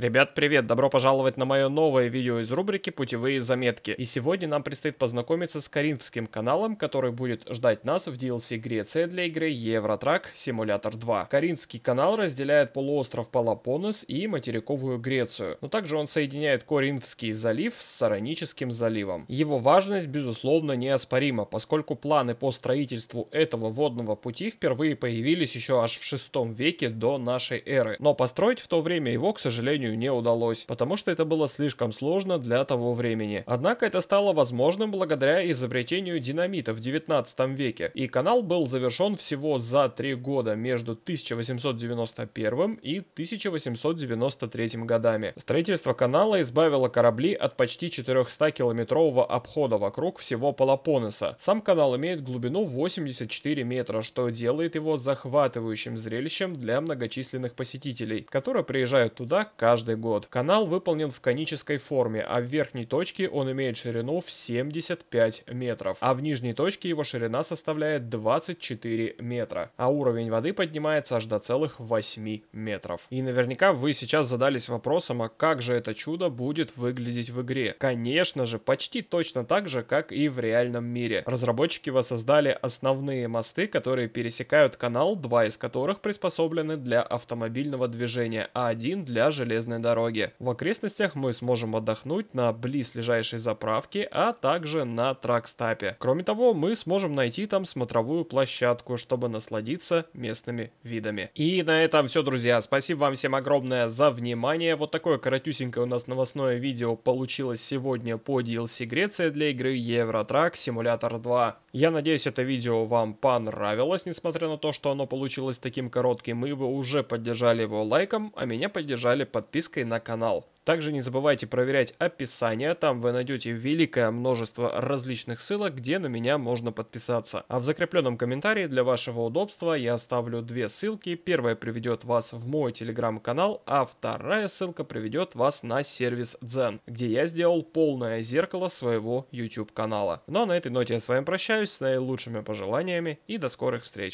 Ребят, привет! Добро пожаловать на мое новое видео из рубрики «Путевые заметки». И сегодня нам предстоит познакомиться с коринфским каналом, который будет ждать нас в DLC Греция для игры Евротрак Симулятор 2. Коринфский канал разделяет полуостров Палапонес и материковую Грецию, но также он соединяет Коринфский залив с Сароническим заливом. Его важность, безусловно, неоспорима, поскольку планы по строительству этого водного пути впервые появились еще аж в 6 веке до нашей эры, но построить в то время его, к сожалению, сожалению, не удалось, потому что это было слишком сложно для того времени. Однако это стало возможным благодаря изобретению динамита в 19 веке, и канал был завершен всего за три года между 1891 и 1893 годами. Строительство канала избавило корабли от почти 400-километрового обхода вокруг всего Пелопоннеса. Сам канал имеет глубину 84 метра, что делает его захватывающим зрелищем для многочисленных посетителей, которые приезжают туда каждый каждый год. Канал выполнен в конической форме, а в верхней точке он имеет ширину в 75 метров, а в нижней точке его ширина составляет 24 метра, а уровень воды поднимается аж до целых 8 метров. И наверняка вы сейчас задались вопросом, а как же это чудо будет выглядеть в игре? Конечно же, почти точно так же, как и в реальном мире. Разработчики воссоздали основные мосты, которые пересекают канал, два из которых приспособлены для автомобильного движения, а один для железного железной дороги. В окрестностях мы сможем отдохнуть на близлежащей заправке, а также на тракстапе. Кроме того, мы сможем найти там смотровую площадку, чтобы насладиться местными видами. И на этом все, друзья. Спасибо вам всем огромное за внимание. Вот такое коротюсенькое у нас новостное видео получилось сегодня по DLC Греция для игры Евротрак Симулятор 2. Я надеюсь, это видео вам понравилось, несмотря на то, что оно получилось таким коротким, и вы уже поддержали его лайком, а меня поддержали подписчиком подпиской на канал. Также не забывайте проверять описание, там вы найдете великое множество различных ссылок, где на меня можно подписаться. А в закрепленном комментарии для вашего удобства я оставлю две ссылки. Первая приведет вас в мой телеграм-канал, а вторая ссылка приведет вас на сервис Zen, где я сделал полное зеркало своего YouTube канала. Ну а на этой ноте я с вами прощаюсь, с наилучшими пожеланиями и до скорых встреч.